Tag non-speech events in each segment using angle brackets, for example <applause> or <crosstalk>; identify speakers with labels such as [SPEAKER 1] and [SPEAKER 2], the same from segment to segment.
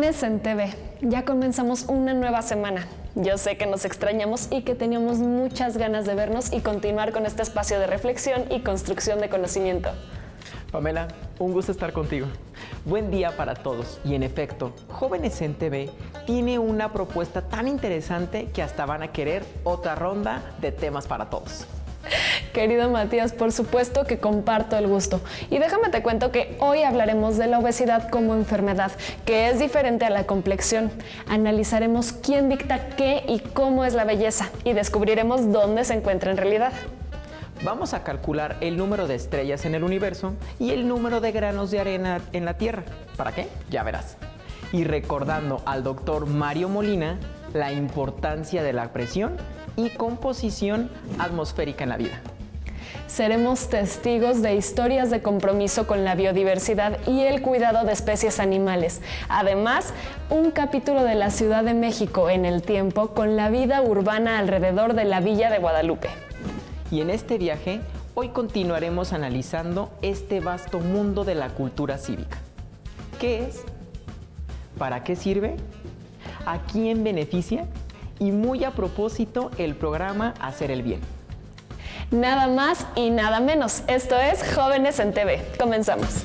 [SPEAKER 1] Jóvenes en TV. Ya comenzamos una nueva semana. Yo sé que nos extrañamos y que teníamos muchas ganas de vernos y continuar con este espacio de reflexión y construcción de conocimiento.
[SPEAKER 2] Pamela, un gusto estar contigo. Buen día para todos. Y en efecto, Jóvenes en TV tiene una propuesta tan interesante que hasta van a querer otra ronda de temas para todos.
[SPEAKER 1] <laughs> Querido Matías, por supuesto que comparto el gusto. Y déjame te cuento que hoy hablaremos de la obesidad como enfermedad, que es diferente a la complexión. Analizaremos quién dicta qué y cómo es la belleza y descubriremos dónde se encuentra en realidad.
[SPEAKER 2] Vamos a calcular el número de estrellas en el universo y el número de granos de arena en la Tierra. ¿Para qué? Ya verás. Y recordando al doctor Mario Molina la importancia de la presión y composición atmosférica en la vida.
[SPEAKER 1] Seremos testigos de historias de compromiso con la biodiversidad y el cuidado de especies animales. Además, un capítulo de la Ciudad de México en el tiempo con la vida urbana alrededor de la Villa de Guadalupe.
[SPEAKER 2] Y en este viaje, hoy continuaremos analizando este vasto mundo de la cultura cívica. ¿Qué es? ¿Para qué sirve? ¿A quién beneficia? y muy a propósito el programa Hacer el Bien.
[SPEAKER 1] Nada más y nada menos. Esto es Jóvenes en TV. Comenzamos.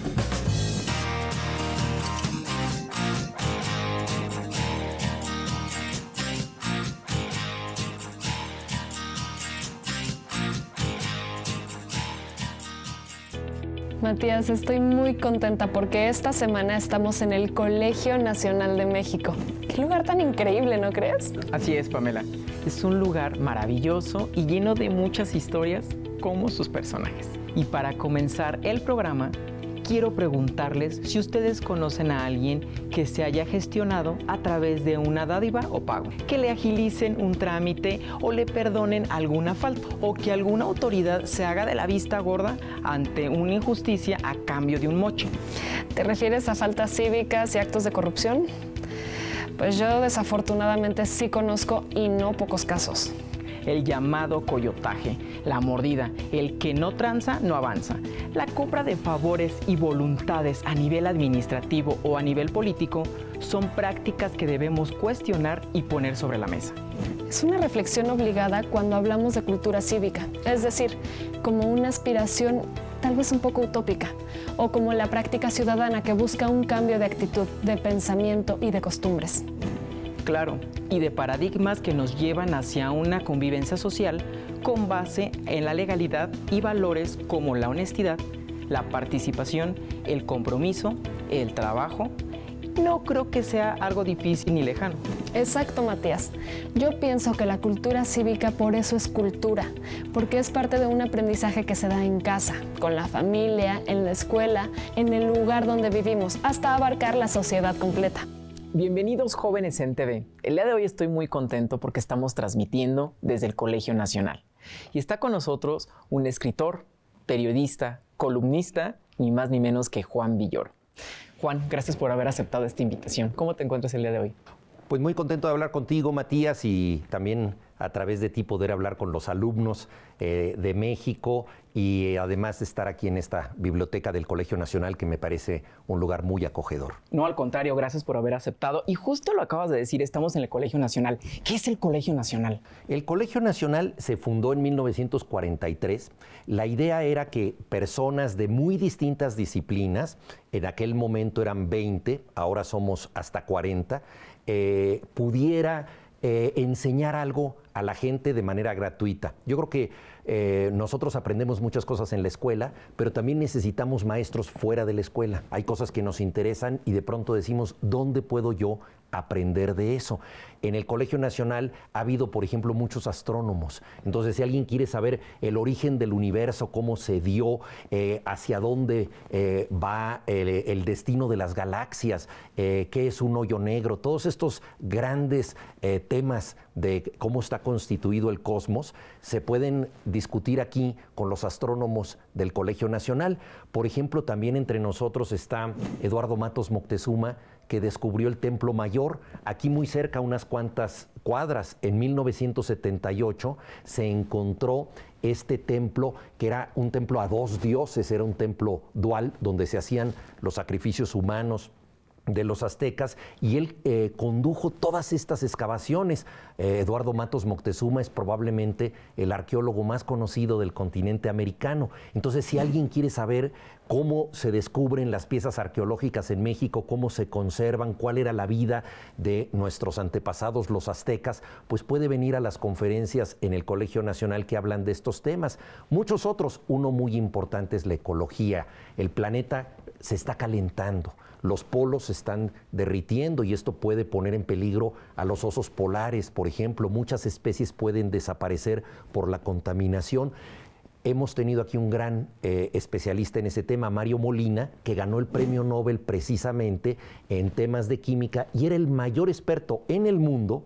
[SPEAKER 1] Matías, estoy muy contenta porque esta semana estamos en el Colegio Nacional de México. Qué lugar tan increíble, ¿no crees?
[SPEAKER 2] Así es, Pamela. Es un lugar maravilloso y lleno de muchas historias como sus personajes. Y para comenzar el programa, quiero preguntarles si ustedes conocen a alguien que se haya gestionado a través de una dádiva o pago, que le agilicen un trámite o le perdonen alguna falta, o que alguna autoridad se haga de la vista gorda ante una injusticia
[SPEAKER 1] a cambio de un moche. ¿Te refieres a faltas cívicas y actos de corrupción? Pues yo desafortunadamente sí conozco y no pocos casos el llamado
[SPEAKER 2] coyotaje, la mordida, el que no tranza no avanza, la compra de favores y voluntades a nivel administrativo o a nivel político son prácticas que debemos cuestionar y poner sobre la mesa.
[SPEAKER 1] Es una reflexión obligada cuando hablamos de cultura cívica, es decir, como una aspiración tal vez un poco utópica, o como la práctica ciudadana que busca un cambio de actitud, de pensamiento y de costumbres.
[SPEAKER 2] Claro, y de paradigmas que nos llevan hacia una convivencia social con base en la legalidad y valores como la honestidad, la participación, el compromiso, el trabajo no creo que sea algo
[SPEAKER 1] difícil ni lejano. Exacto, Matías. Yo pienso que la cultura cívica por eso es cultura, porque es parte de un aprendizaje que se da en casa, con la familia, en la escuela, en el lugar donde vivimos, hasta abarcar la sociedad completa. Bienvenidos
[SPEAKER 2] jóvenes en TV. El día de hoy estoy muy contento porque estamos transmitiendo desde el Colegio Nacional. Y está con nosotros un escritor, periodista, columnista, ni
[SPEAKER 3] más ni menos que Juan Villoro. Juan, gracias por haber aceptado esta invitación. ¿Cómo te encuentras el día de hoy? Pues muy contento de hablar contigo, Matías, y también a través de ti poder hablar con los alumnos eh, de México y además de estar aquí en esta biblioteca del Colegio Nacional que me parece un lugar muy acogedor.
[SPEAKER 2] No, al contrario, gracias por haber aceptado. Y justo
[SPEAKER 3] lo acabas de decir, estamos en el Colegio Nacional. ¿Qué es el Colegio Nacional? El Colegio Nacional se fundó en 1943. La idea era que personas de muy distintas disciplinas, en aquel momento eran 20, ahora somos hasta 40, eh, pudiera eh, enseñar algo a la gente de manera gratuita. Yo creo que eh, nosotros aprendemos muchas cosas en la escuela, pero también necesitamos maestros fuera de la escuela. Hay cosas que nos interesan y de pronto decimos, ¿dónde puedo yo aprender de eso. En el Colegio Nacional ha habido, por ejemplo, muchos astrónomos. Entonces, si alguien quiere saber el origen del universo, cómo se dio, eh, hacia dónde eh, va el, destino de las galaxias, eh, qué es un hoyo negro, todos estos grandes temas de cómo está constituido el cosmos, se pueden discutir aquí con los astrónomos del Colegio Nacional. Por ejemplo, también entre nosotros está Eduardo Matos Moctezuma, que descubrió el Templo Mayor. Aquí muy cerca, unas cuantas cuadras, en 1978 se encontró este templo, que era un templo a dos dioses, era un templo dual, donde se hacían los sacrificios humanos de los aztecas y él eh, condujo todas estas excavaciones. Eh, Eduardo Matos Moctezuma es probablemente el arqueólogo más conocido del continente americano. Entonces, si alguien quiere saber cómo se descubren las piezas arqueológicas en México, cómo se conservan, cuál era la vida de nuestros antepasados, los aztecas, pues puede venir a las conferencias en el Colegio Nacional que hablan de estos temas. Muchos otros, uno muy importante es la ecología, el planeta se está calentando, los polos se están derritiendo y esto puede poner en peligro a los osos polares, por ejemplo, muchas especies pueden desaparecer por la contaminación. Hemos tenido aquí un gran eh, especialista en ese tema, Mario Molina, que ganó el premio Nobel precisamente en temas de química y era el mayor experto en el mundo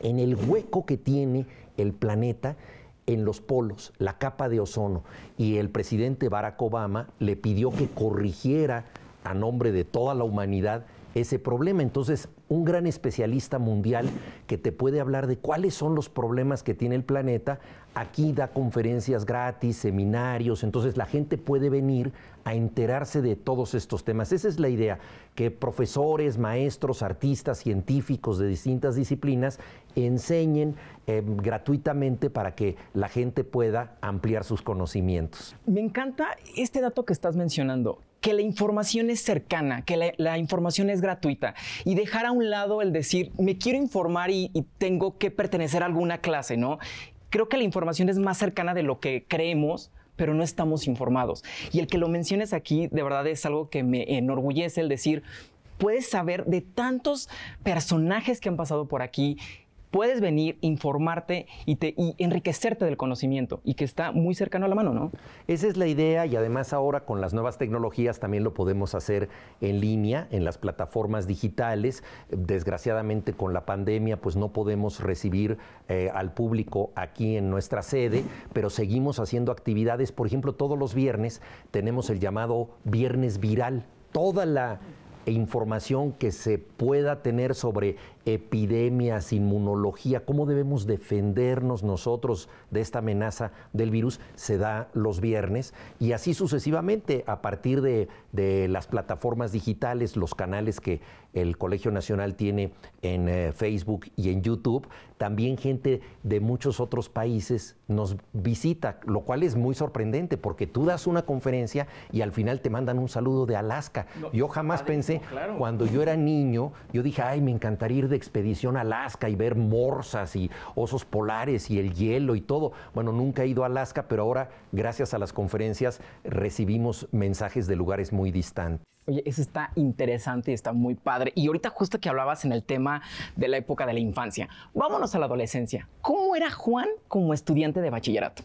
[SPEAKER 3] en el hueco que tiene el planeta en los polos, la capa de ozono, y el presidente Barack Obama le pidió que corrigiera a nombre de toda la humanidad ese problema. Entonces, un gran especialista mundial que te puede hablar de cuáles son los problemas que tiene el planeta, aquí da conferencias gratis, seminarios, entonces la gente puede venir a enterarse de todos estos temas. Esa es la idea, que profesores, maestros, artistas, científicos de distintas disciplinas enseñen eh, gratuitamente para que la gente pueda ampliar sus conocimientos.
[SPEAKER 2] Me encanta este dato que estás mencionando, que la información es cercana, que la, información es gratuita y dejar a un lado el decir, me quiero informar y, y tengo que pertenecer a alguna clase, ¿no? Creo que la información es más cercana de lo que creemos, pero no estamos informados. Y el que lo menciones aquí, de verdad es algo que me enorgullece el decir, puedes saber de tantos personajes que han pasado por aquí puedes venir, informarte y, enriquecerte del
[SPEAKER 3] conocimiento y que está muy cercano a la mano, ¿no? Esa es la idea y además ahora con las nuevas tecnologías también lo podemos hacer en línea, en las plataformas digitales. Desgraciadamente con la pandemia pues no podemos recibir eh, al público aquí en nuestra sede, pero seguimos haciendo actividades. Por ejemplo, todos los viernes tenemos el llamado Viernes Viral. Toda la información que se pueda tener sobre epidemias, inmunología, cómo debemos defendernos nosotros de esta amenaza del virus, se da los viernes y así sucesivamente a partir de, las plataformas digitales, los canales que el Colegio Nacional tiene en eh, Facebook y en YouTube, también gente de muchos otros países nos visita, lo cual es muy sorprendente porque tú das una conferencia y al final te mandan un saludo de Alaska. yo jamás pensé, cuando yo era niño, yo dije, ay, me encantaría ir de expedición a Alaska y ver morsas y osos polares y el hielo y todo. Bueno, nunca he ido a Alaska, pero ahora, gracias a las conferencias, recibimos mensajes de lugares muy distantes.
[SPEAKER 2] Oye, eso está interesante y está muy padre. Y ahorita justo que hablabas en el tema de la época de la infancia, vámonos a la adolescencia. ¿Cómo era Juan como estudiante de bachillerato?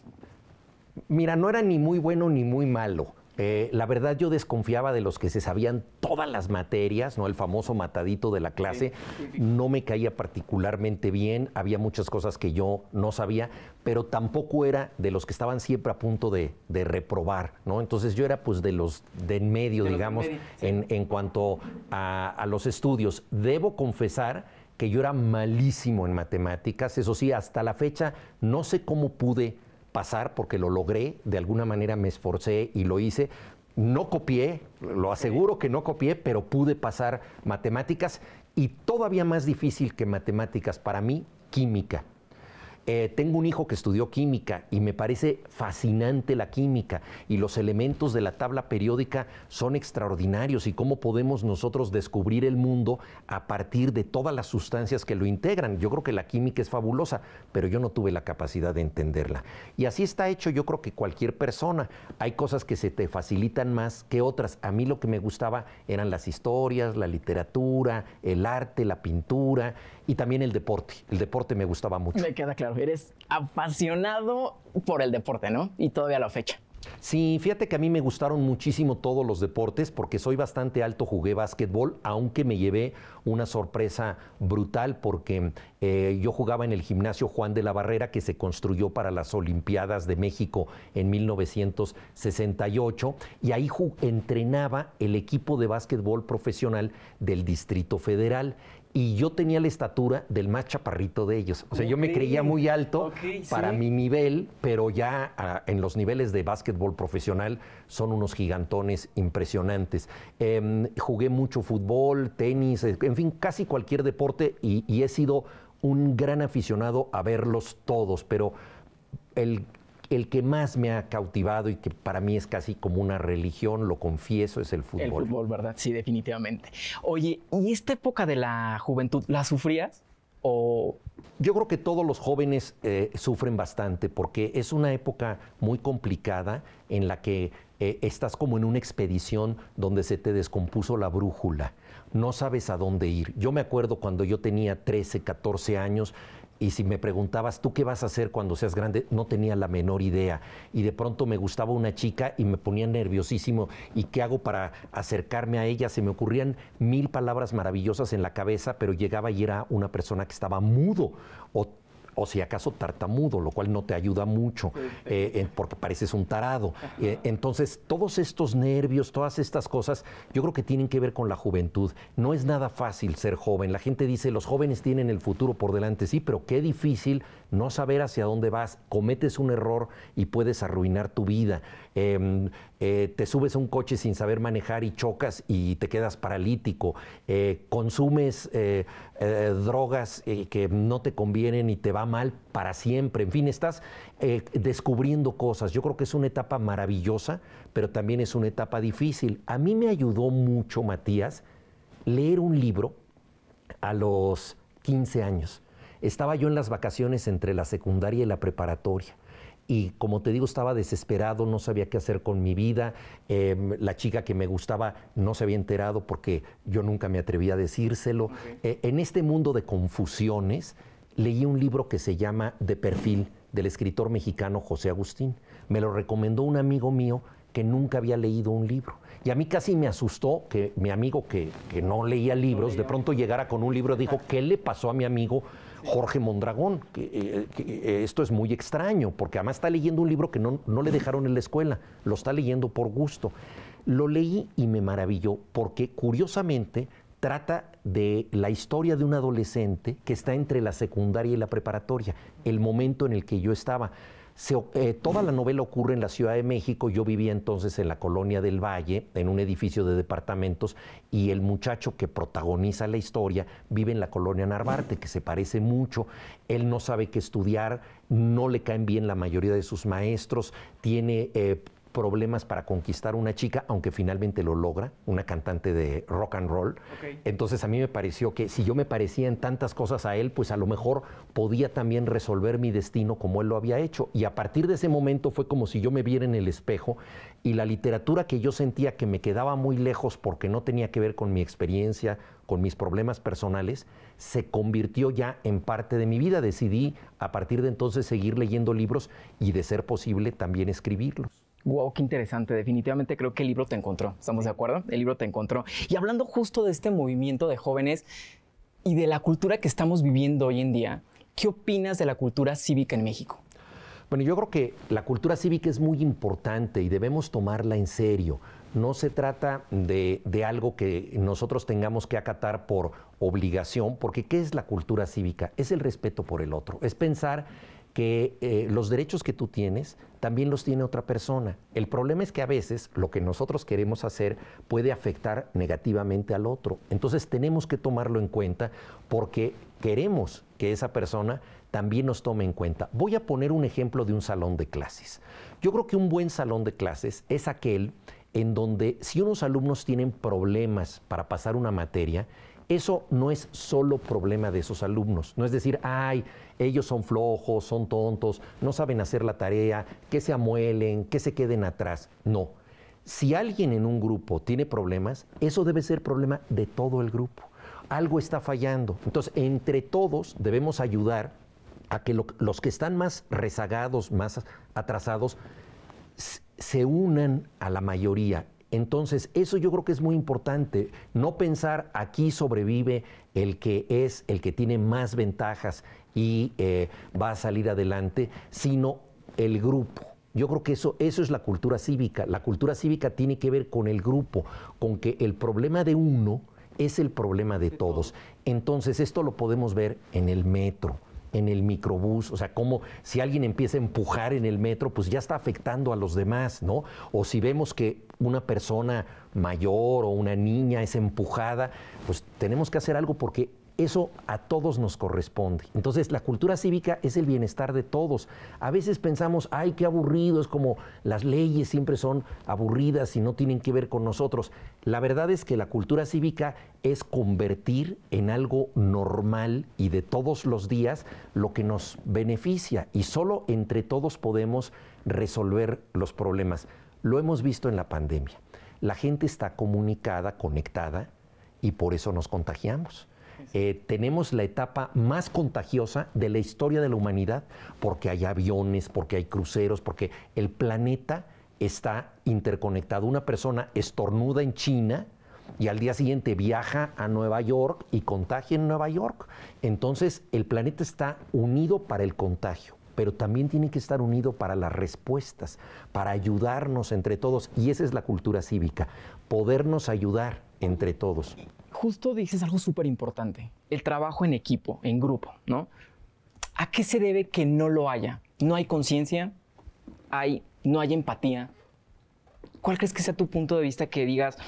[SPEAKER 3] Mira, no era ni muy bueno ni muy malo eh, la verdad yo desconfiaba de los que se sabían todas las materias, ¿no? El famoso matadito de la clase. No me caía particularmente bien, había muchas cosas que yo no sabía, pero tampoco era de los que estaban siempre a punto de, reprobar, ¿no? Entonces yo era pues de los de en medio, digamos, en, cuanto a los estudios. Debo confesar que yo era malísimo en matemáticas, eso sí, hasta la fecha no sé cómo pude pasar porque lo logré, de alguna manera me esforcé y lo hice. No copié, lo aseguro que no copié, pero pude pasar matemáticas y todavía más difícil que matemáticas para mí, química. Eh, tengo un hijo que estudió química y me parece fascinante la química y los elementos de la tabla periódica son extraordinarios y cómo podemos nosotros descubrir el mundo a partir de todas las sustancias que lo integran. Yo creo que la química es fabulosa, pero yo no tuve la capacidad de entenderla. Y así está hecho yo creo que cualquier persona. Hay cosas que se te facilitan más que otras. A mí lo que me gustaba eran las historias, la literatura, el arte, la pintura y también el deporte. El deporte me gustaba mucho.
[SPEAKER 2] Me queda claro, eres apasionado por el deporte, ¿no?
[SPEAKER 3] Y todavía a la fecha. Sí, fíjate que a mí me gustaron muchísimo todos los deportes porque soy bastante alto, jugué básquetbol, aunque me llevé una sorpresa brutal porque eh, yo jugaba en el gimnasio Juan de la Barrera que se construyó para las Olimpiadas de México en 1968 y ahí entrenaba el equipo de básquetbol profesional del Distrito Federal y yo tenía la estatura del más chaparrito de ellos. O sea, yo me creía muy alto para mi nivel, pero ya ah, en los niveles de básquetbol profesional son unos gigantones impresionantes. Em, jugué mucho fútbol, tenis, eh, en fin, casi cualquier deporte y, y he sido un gran aficionado a verlos todos, pero el el que más me ha cautivado y que para mí es casi como una religión, lo confieso, es el fútbol. El fútbol,
[SPEAKER 2] ¿verdad? Sí, definitivamente. Oye, ¿y esta época de la juventud la
[SPEAKER 3] sufrías? O... Yo creo que todos los jóvenes eh, sufren bastante porque es una época muy complicada en la que eh, estás como en una expedición donde se te descompuso la brújula, no sabes a dónde ir. Yo me acuerdo cuando yo tenía 13, 14 años, y si me preguntabas, ¿tú qué vas a hacer cuando seas grande? No tenía la menor idea. Y de pronto me gustaba una chica y me ponía nerviosísimo. ¿Y qué hago para acercarme a ella? Se me ocurrían mil palabras maravillosas en la cabeza, pero llegaba y era una persona que estaba mudo o o si acaso tartamudo, lo cual no te ayuda mucho, eh, porque pareces un tarado. Eh, entonces, todos estos nervios, todas estas cosas, yo creo que tienen que ver con la juventud. No es nada fácil ser joven. La gente dice, los jóvenes tienen el futuro por delante, sí, pero qué difícil no saber hacia dónde vas, cometes un error y puedes arruinar tu vida. Em, eh, te subes a un coche sin saber manejar y chocas y te quedas paralítico, eh, consumes eh, drogas que no te convienen y te va mal para siempre, en fin, estás descubriendo cosas. Yo creo que es una etapa maravillosa, pero también es una etapa difícil. A mí me ayudó mucho, Matías, leer un libro a los 15 años. Estaba yo en las vacaciones entre la secundaria y la preparatoria y como te digo, estaba desesperado, no sabía qué hacer con mi vida. Em, la chica que me gustaba no se había enterado porque yo nunca me atrevía a decírselo. E, en este mundo de confusiones, leí un libro que se llama De perfil del escritor mexicano José Agustín. Me lo recomendó un amigo mío que nunca había leído un libro. Y a mí casi me asustó que mi amigo que, no leía libros, de pronto llegara con un libro, dijo, ¿qué le pasó a mi amigo Jorge Mondragón? Eh, eh, eh, esto es muy extraño, porque además está leyendo un libro que no, no le dejaron en la escuela, lo está leyendo por gusto. Lo leí y me maravilló, porque curiosamente trata de la historia de un adolescente que está entre la secundaria y la preparatoria, el momento en el que yo estaba. Eh, toda la novela ocurre en la Ciudad de México. Yo vivía entonces en la colonia del Valle, en un edificio de departamentos, y el muchacho que protagoniza la historia vive en la colonia Narvarte, que se parece mucho. Él no sabe qué estudiar, no le caen bien la mayoría de sus maestros, tiene eh, problemas para conquistar una chica, aunque finalmente lo logra, una cantante de rock and roll. Entonces a mí me pareció que si yo me parecía en tantas cosas a él, pues a lo mejor podía también resolver mi destino como él lo había hecho. Y a partir de ese momento fue como si yo me viera en el espejo y la literatura que yo sentía que me quedaba muy lejos porque no tenía que ver con mi experiencia, con mis problemas personales, se convirtió ya en parte de mi vida. Decidí a partir de entonces seguir leyendo libros y de ser posible también escribirlos.
[SPEAKER 2] Wow, qué interesante. Definitivamente creo que el libro te encontró. ¿Estamos de acuerdo? El libro te encontró. Y hablando justo de este movimiento de jóvenes y de la cultura que estamos viviendo hoy en día, ¿qué opinas de la cultura cívica en México?
[SPEAKER 3] Bueno, yo creo que la cultura cívica es muy importante y debemos tomarla en serio. No se trata de, algo que nosotros tengamos que acatar por obligación, porque ¿qué es la cultura cívica? Es el respeto por el otro, es pensar que eh, los derechos que tú tienes también los tiene otra persona. El problema es que a veces lo que nosotros queremos hacer puede afectar negativamente al otro. Entonces tenemos que tomarlo en cuenta porque queremos que esa persona también nos tome en cuenta. Voy a poner un ejemplo de un salón de clases. Yo creo que un buen salón de clases es aquel en donde si unos alumnos tienen problemas para pasar una materia, eso no es solo problema de esos alumnos. No es decir, ay, ellos son flojos, son tontos, no saben hacer la tarea, que se amuelen, que se queden atrás. No. Si alguien en un grupo tiene problemas, eso debe ser problema de todo el grupo. Algo está fallando. Entonces, entre todos debemos ayudar a que los que están más rezagados, más atrasados, se unan a la mayoría entonces, eso yo creo que es muy importante, no pensar aquí sobrevive el que es, el que tiene más ventajas y eh, va a salir adelante, sino el grupo. Yo creo que eso, eso es la cultura cívica. La cultura cívica tiene que ver con el grupo, con que el problema de uno es el problema de todos. Entonces, esto lo podemos ver en el metro en el microbús, o sea, como si alguien empieza a empujar en el metro, pues ya está afectando a los demás, ¿no? O si vemos que una persona mayor o una niña es empujada, pues tenemos que hacer algo porque eso a todos nos corresponde. Entonces, la cultura cívica es el bienestar de todos. A veces pensamos, ay, qué aburrido, es como las leyes siempre son aburridas y no tienen que ver con nosotros. La verdad es que la cultura cívica es convertir en algo normal y de todos los días lo que nos beneficia y solo entre todos podemos resolver los problemas. Lo hemos visto en la pandemia. La gente está comunicada, conectada y por eso nos contagiamos. Eh, tenemos la etapa más contagiosa de la historia de la humanidad porque hay aviones, porque hay cruceros, porque el planeta está interconectado. Una persona estornuda en China y al día siguiente viaja a Nueva York y contagia en Nueva York. Entonces el planeta está unido para el contagio pero también tiene que estar unido para las respuestas, para ayudarnos entre todos. Y esa es la cultura cívica, podernos ayudar entre todos justo dices
[SPEAKER 2] algo súper importante,
[SPEAKER 3] el trabajo en
[SPEAKER 2] equipo, en grupo, ¿no? ¿A qué se debe que no lo haya? ¿No hay conciencia? ¿Hay, ¿No hay empatía? ¿Cuál crees que sea tu punto de vista que digas,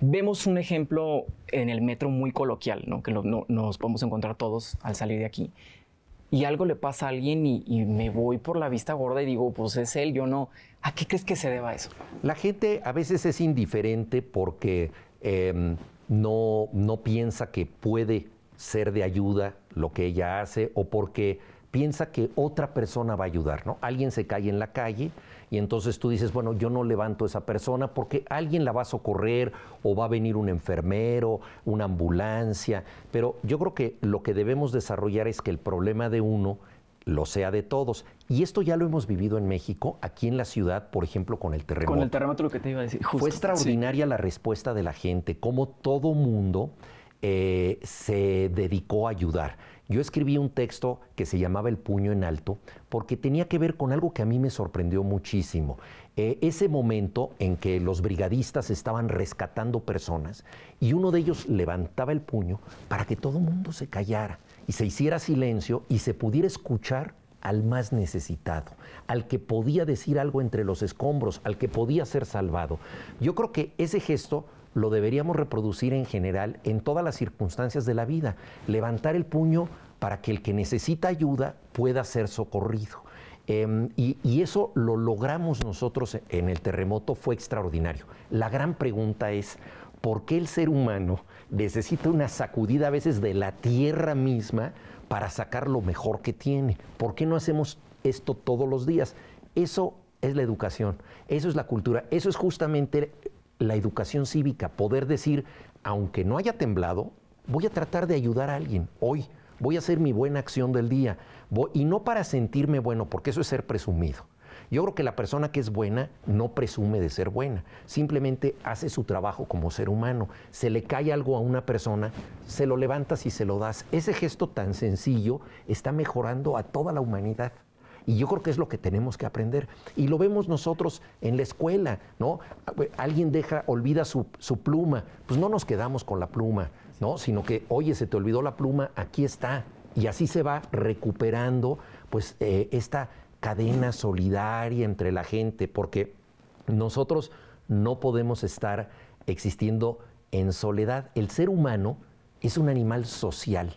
[SPEAKER 2] vemos un ejemplo en el metro muy coloquial, ¿no? que nos podemos encontrar todos al salir de aquí, y algo le pasa a alguien y, me voy por la vista gorda y digo, pues es él, yo no. ¿A qué crees que se deba eso?
[SPEAKER 3] La gente a veces es indiferente porque... Em, no, piensa que puede ser de ayuda lo que ella hace o porque piensa que otra persona va a ayudar, ¿no? Alguien se cae en la calle y entonces tú dices, bueno, yo no levanto a esa persona porque alguien la va a socorrer o va a venir un enfermero, una ambulancia, pero yo creo que lo que debemos desarrollar es que el problema de uno lo sea de todos y esto ya lo hemos vivido en México, aquí en la ciudad, por ejemplo, con el terremoto. Con el
[SPEAKER 2] terremoto lo que te iba a decir. Fue extraordinaria
[SPEAKER 3] la respuesta de la gente, cómo todo mundo eh, se dedicó a ayudar. Yo escribí un texto que se llamaba El puño en alto porque tenía que ver con algo que a mí me sorprendió muchísimo. Eh, ese momento en que los brigadistas estaban rescatando personas y uno de ellos levantaba el puño para que todo el mundo se callara y se hiciera silencio y se pudiera escuchar al más necesitado, al que podía decir algo entre los escombros, al que podía ser salvado. Yo creo que ese gesto lo deberíamos reproducir en general en todas las circunstancias de la vida, levantar el puño para que el que necesita ayuda pueda ser socorrido. Em, y, eso lo logramos nosotros en el terremoto, fue extraordinario. La gran pregunta es, ¿por qué el ser humano necesita una sacudida a veces de la tierra misma para sacar lo mejor que tiene. ¿Por qué no hacemos esto todos los días? Eso es la educación, eso es la cultura, eso es justamente la educación cívica, poder decir, aunque no haya temblado, voy a tratar de ayudar a alguien hoy, voy a hacer mi buena acción del día, y no para sentirme bueno, porque eso es ser presumido, yo creo que la persona que es buena no presume de ser buena, simplemente hace su trabajo como ser humano. Se le cae algo a una persona, se lo levantas y se lo das. Ese gesto tan sencillo está mejorando a toda la humanidad. Y yo creo que es lo que tenemos que aprender. Y lo vemos nosotros en la escuela, ¿no? Alguien deja, olvida su, pluma. Pues no nos quedamos con la pluma, ¿no? Sino que, oye, se te olvidó la pluma, aquí está. Y así se va recuperando, pues, eh, esta cadena solidaria entre la gente, porque nosotros no podemos estar existiendo en soledad. El ser humano es un animal social.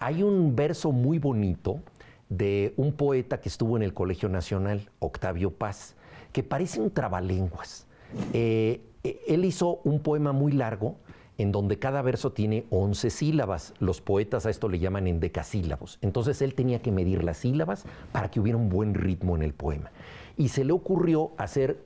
[SPEAKER 3] Hay un verso muy bonito de un poeta que estuvo en el Colegio Nacional, Octavio Paz, que parece un trabalenguas. Eh, eh, él hizo un poema muy largo en donde cada verso tiene 11 sílabas. Los poetas a esto le llaman endecasílabos. Entonces él tenía que medir las sílabas para que hubiera un buen ritmo en el poema. Y se le ocurrió hacer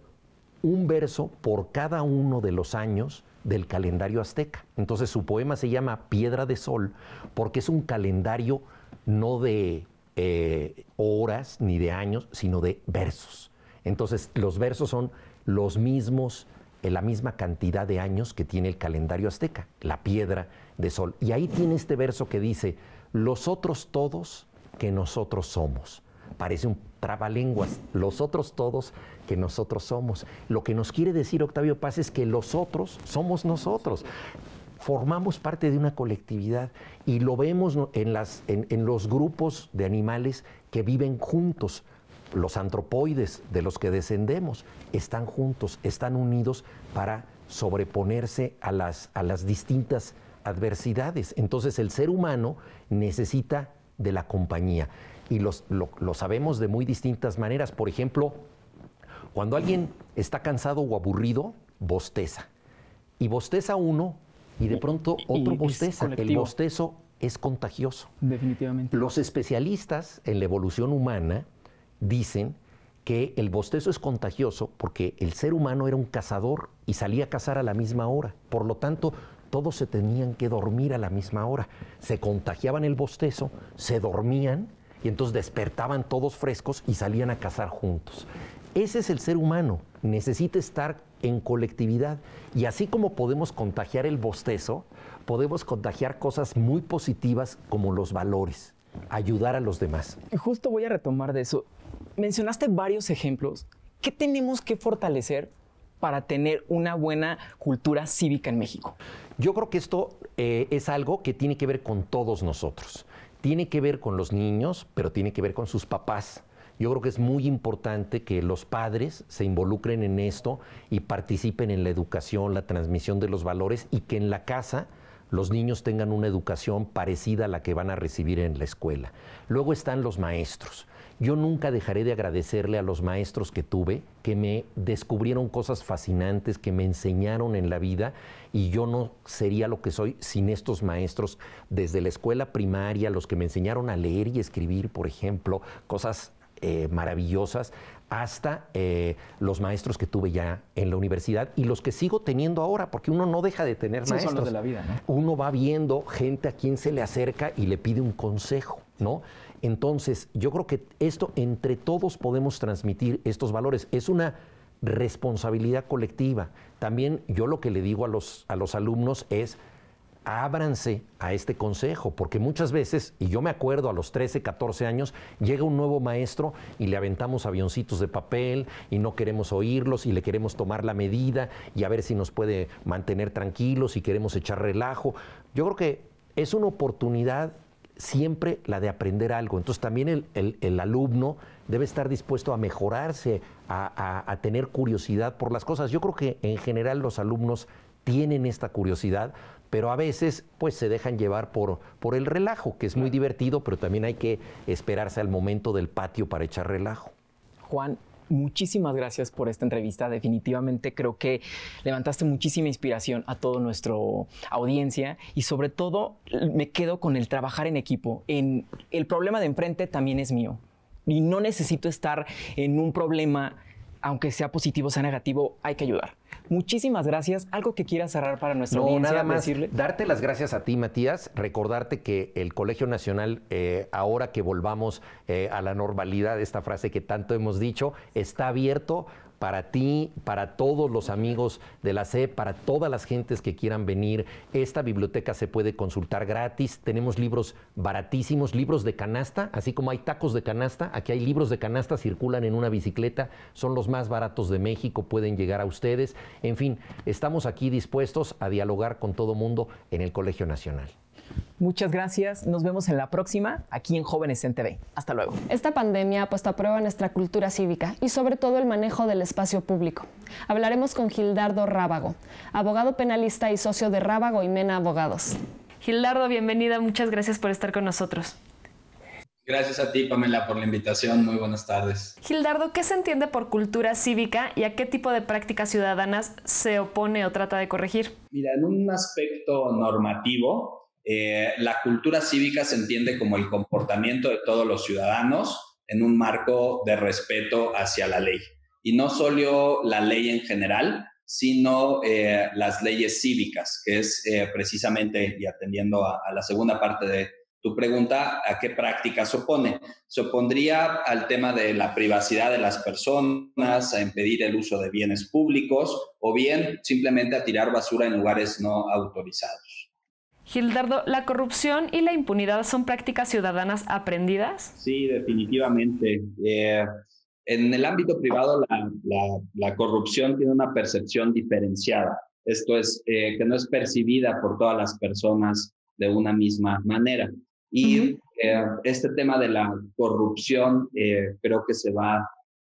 [SPEAKER 3] un verso por cada uno de los años del calendario azteca. Entonces su poema se llama Piedra de Sol porque es un calendario no de eh, horas ni de años, sino de versos. Entonces los versos son los mismos en la misma cantidad de años que tiene el calendario azteca, la piedra de sol. Y ahí tiene este verso que dice, los otros todos que nosotros somos. Parece un trabalenguas, los otros todos que nosotros somos. Lo que nos quiere decir Octavio Paz es que los otros somos nosotros formamos parte de una colectividad y lo vemos en, en, los grupos de animales que viven juntos los antropoides de los que descendemos están juntos, están unidos para sobreponerse a las, a las distintas adversidades. Entonces el ser humano necesita de la compañía y lo, lo sabemos de muy distintas maneras. Por ejemplo, cuando alguien está cansado o aburrido, bosteza. Y bosteza uno y de pronto otro bosteza. El bostezo es contagioso. Definitivamente. Los especialistas en la evolución humana dicen que el bostezo es contagioso porque el ser humano era un cazador y salía a cazar a la misma hora. Por lo tanto, todos se tenían que dormir a la misma hora. Se contagiaban el bostezo, se dormían y entonces despertaban todos frescos y salían a cazar juntos. Ese es el ser humano, necesita estar en colectividad y así como podemos contagiar el bostezo, podemos contagiar cosas muy positivas como los valores, ayudar a los demás.
[SPEAKER 2] Justo voy a retomar de eso mencionaste varios ejemplos. ¿Qué tenemos que fortalecer para tener una buena cultura
[SPEAKER 3] cívica en México? Yo creo que esto eh, es algo que tiene que ver con todos nosotros. Tiene que ver con los niños, pero tiene que ver con sus papás. Yo creo que es muy importante que los padres se involucren en esto y participen en la educación, la transmisión de los valores y que en la casa los niños tengan una educación parecida a la que van a recibir en la escuela. Luego están los maestros. Yo nunca dejaré de agradecerle a los maestros que tuve, que me descubrieron cosas fascinantes, que me enseñaron en la vida y yo no sería lo que soy sin estos maestros desde la escuela primaria, los que me enseñaron a leer y escribir, por ejemplo, cosas eh, maravillosas, hasta eh, los maestros que tuve ya en la universidad y los que sigo teniendo ahora, porque uno no deja de tener sí, maestros. Son los de la vida, ¿no? Uno va viendo gente a quien se le acerca y le pide un consejo, ¿no? Entonces, yo creo que esto, entre todos podemos transmitir estos valores. Es una responsabilidad colectiva. También yo lo que le digo a los, a los alumnos es, ábranse a este consejo, porque muchas veces, y yo me acuerdo a los 13, 14 años, llega un nuevo maestro y le aventamos avioncitos de papel y no queremos oírlos y le queremos tomar la medida y a ver si nos puede mantener tranquilos y queremos echar relajo. Yo creo que es una oportunidad siempre la de aprender algo. Entonces también el, alumno debe estar dispuesto a mejorarse, a, a, tener curiosidad por las cosas. Yo creo que en general los alumnos tienen esta curiosidad, pero a veces pues se dejan llevar por, por el relajo, que es muy divertido, pero también hay que esperarse al momento del patio para echar relajo.
[SPEAKER 2] Juan, muchísimas gracias por esta entrevista. Definitivamente creo que levantaste muchísima inspiración a toda nuestra audiencia y sobre todo me quedo con el trabajar en equipo. En el problema de enfrente también es mío y no necesito estar en un problema, aunque sea positivo o sea negativo, hay que ayudar. Muchísimas gracias. Algo que quieras cerrar para nuestra no, Nada más
[SPEAKER 3] darte las gracias a ti, Matías. Recordarte que el Colegio Nacional, eh, ahora que volvamos eh, a la normalidad, esta frase que tanto hemos dicho, está abierto para ti, para todos los amigos de la C, para todas las gentes que quieran venir. Esta biblioteca se puede consultar gratis. Tenemos libros baratísimos, libros de canasta, así como hay tacos de canasta. Aquí hay libros de canasta, circulan en una bicicleta, son los más baratos de México, pueden llegar a ustedes. En fin, estamos aquí dispuestos a dialogar con todo mundo en el Colegio Nacional.
[SPEAKER 2] Muchas gracias. Nos vemos en la próxima aquí en Jóvenes en TV. Hasta luego.
[SPEAKER 1] Esta pandemia ha puesto a prueba nuestra cultura cívica y sobre todo el manejo del espacio público. Hablaremos con Gildardo Rábago, abogado penalista y socio de Rábago y Mena Abogados. Gildardo, bienvenida. Muchas gracias por estar con nosotros.
[SPEAKER 4] Gracias a ti, Pamela, por la invitación. Muy buenas tardes.
[SPEAKER 1] Gildardo, ¿qué se entiende por cultura cívica y a qué tipo de prácticas ciudadanas se opone o trata de corregir? Mira, en un
[SPEAKER 4] aspecto normativo, eh, la cultura cívica se entiende como el comportamiento de todos los ciudadanos en un marco de respeto hacia la ley. Y no solo la ley en general, sino eh, las leyes cívicas, que es eh, precisamente, y atendiendo a, la segunda parte de tu pregunta, ¿a qué práctica se opone? Se opondría al tema de la privacidad de las personas, a impedir el uso de bienes públicos o bien simplemente a tirar basura en lugares no autorizados.
[SPEAKER 1] Gildardo, ¿la corrupción y la impunidad son prácticas ciudadanas aprendidas?
[SPEAKER 4] Sí, definitivamente. Eh, en el ámbito privado, la, corrupción tiene una percepción diferenciada. Esto es, eh, que no es percibida por todas las personas de una misma manera. Y eh, este tema de la corrupción creo que se va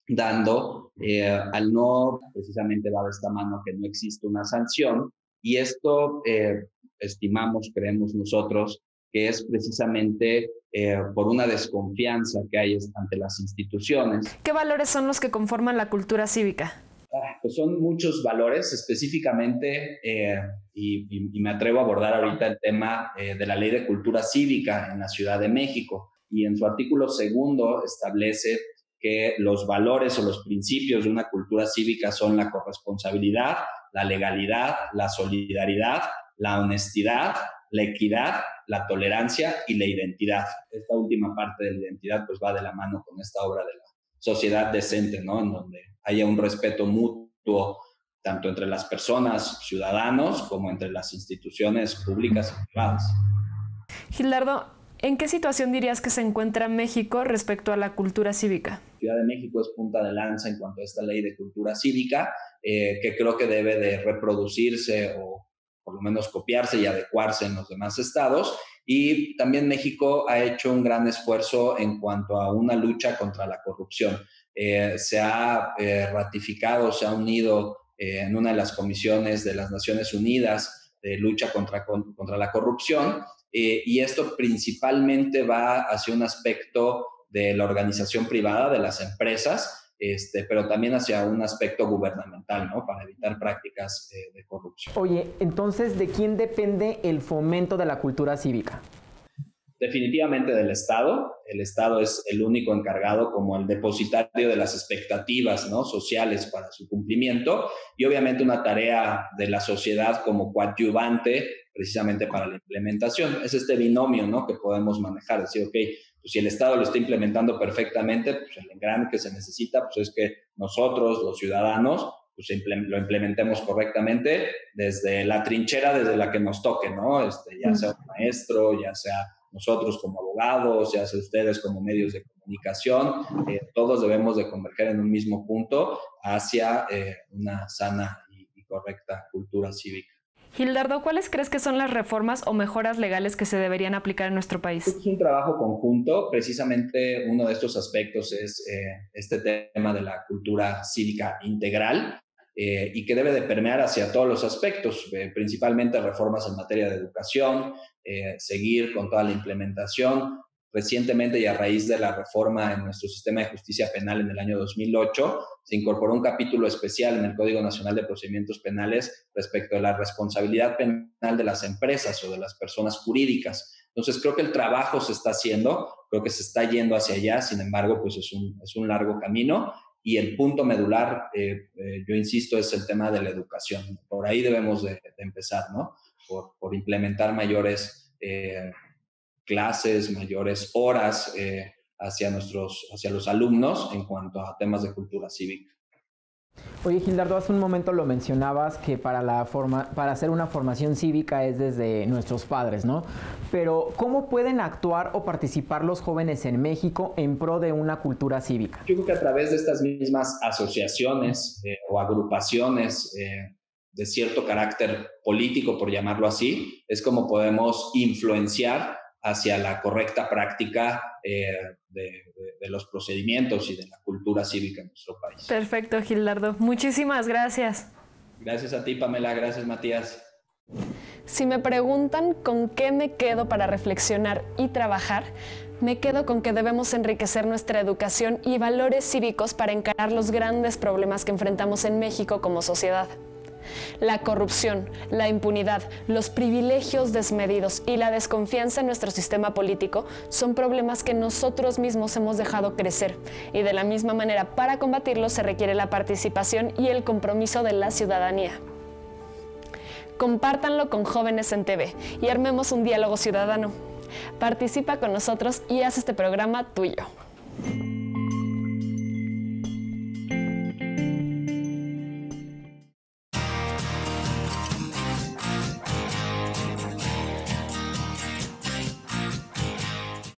[SPEAKER 4] dando al no, precisamente va de esta mano que no existe una sanción, y esto estimamos, creemos nosotros, que es precisamente eh, por una desconfianza que hay ante las instituciones.
[SPEAKER 1] ¿Qué valores son los que conforman la cultura cívica?
[SPEAKER 4] Ah, pues son muchos valores específicamente, eh, y, me atrevo a abordar ahorita el tema eh, de la ley de cultura cívica en la Ciudad de México. Y en su artículo segundo establece que los valores o los principios de una cultura cívica son la corresponsabilidad, la legalidad, la solidaridad la honestidad, la equidad, la tolerancia y la identidad. Esta última parte de la identidad pues va de la mano con esta obra de la sociedad decente, ¿no? En donde haya un respeto mutuo tanto entre las personas, ciudadanos, como entre las instituciones públicas y privadas.
[SPEAKER 1] Gildardo, ¿en qué situación dirías que se encuentra México respecto a la cultura cívica?
[SPEAKER 4] Ciudad de México es punta de lanza en cuanto a esta ley de cultura cívica, eh, que creo que debe de reproducirse o por lo menos copiarse y adecuarse en los demás estados. Y también México ha hecho un gran esfuerzo en cuanto a una lucha contra la corrupción. Eh, se ha eh, ratificado, se ha unido eh, en una de las comisiones de las Naciones Unidas de lucha contra, contra la corrupción y esto principalmente va hacia un aspecto de la organización privada, de las empresas, este, pero también hacia un aspecto gubernamental, ¿no? Para evitar prácticas eh, de corrupción.
[SPEAKER 2] Oye, entonces, ¿de quién depende el fomento de la cultura cívica?
[SPEAKER 4] Definitivamente del Estado. El Estado es el único encargado como el depositario de las expectativas ¿no? sociales para su cumplimiento y obviamente una tarea de la sociedad como coadyuvante precisamente para la implementación. Es este binomio ¿no? que podemos manejar, decir, ok, pues si el Estado lo está implementando perfectamente, pues el gran que se necesita pues es que nosotros, los ciudadanos, pues lo implementemos correctamente desde la trinchera desde la que nos toque, ¿no? Este, ya sea un maestro, ya sea nosotros como abogados, ya sea ustedes como medios de comunicación, eh, todos debemos de converger en un mismo punto hacia eh, una sana y correcta cultura cívica.
[SPEAKER 1] Gildardo, ¿cuáles crees que son las reformas o mejoras legales que se deberían aplicar en nuestro país? Es un
[SPEAKER 4] trabajo conjunto. Precisamente uno de estos aspectos es eh, este tema de la cultura cívica integral. Eh, y que debe de permear hacia todos los aspectos, eh, principalmente reformas en materia de educación, seguir con toda la implementación Recientemente y a raíz de la reforma en nuestro sistema de justicia penal en el año 2008, se incorporó un capítulo especial en el Código Nacional de Procedimientos Penales respecto a la responsabilidad penal de las empresas o de las personas jurídicas. Entonces, creo que el trabajo se está haciendo, creo que se está yendo hacia allá, sin embargo, pues es un, largo camino y el punto medular, eh, eh, yo insisto, es el tema de la educación. Por ahí debemos de, empezar, ¿no? Por, implementar mayores... Eh, clases, mayores horas eh, hacia, nuestros, hacia los alumnos en cuanto a temas de cultura cívica.
[SPEAKER 2] Oye, Gildardo, hace un momento lo mencionabas que para, la forma, para hacer una formación cívica es desde nuestros padres, ¿no? Pero, ¿cómo pueden actuar o participar los jóvenes en México en pro de una cultura cívica?
[SPEAKER 4] Yo creo que a través de estas mismas asociaciones eh, o agrupaciones eh, de cierto carácter político, por llamarlo así, es como podemos influenciar hacia la correcta práctica eh, de, los procedimientos y de la cultura cívica en nuestro
[SPEAKER 1] país. Perfecto, Gildardo. Muchísimas gracias.
[SPEAKER 4] Gracias a ti, Pamela. Gracias, Matías.
[SPEAKER 1] Si me preguntan con qué me quedo para reflexionar y trabajar, me quedo con que debemos enriquecer nuestra educación y valores cívicos para encarar los grandes problemas que enfrentamos en México como sociedad. La corrupción, la impunidad, los privilegios desmedidos y la desconfianza en nuestro sistema político son problemas que nosotros mismos hemos dejado crecer. Y de la misma manera, para combatirlos se requiere la participación y el compromiso de la ciudadanía compártanlo con jóvenes en TV y armemos un diálogo ciudadano. Participa con nosotros y haz este programa tuyo.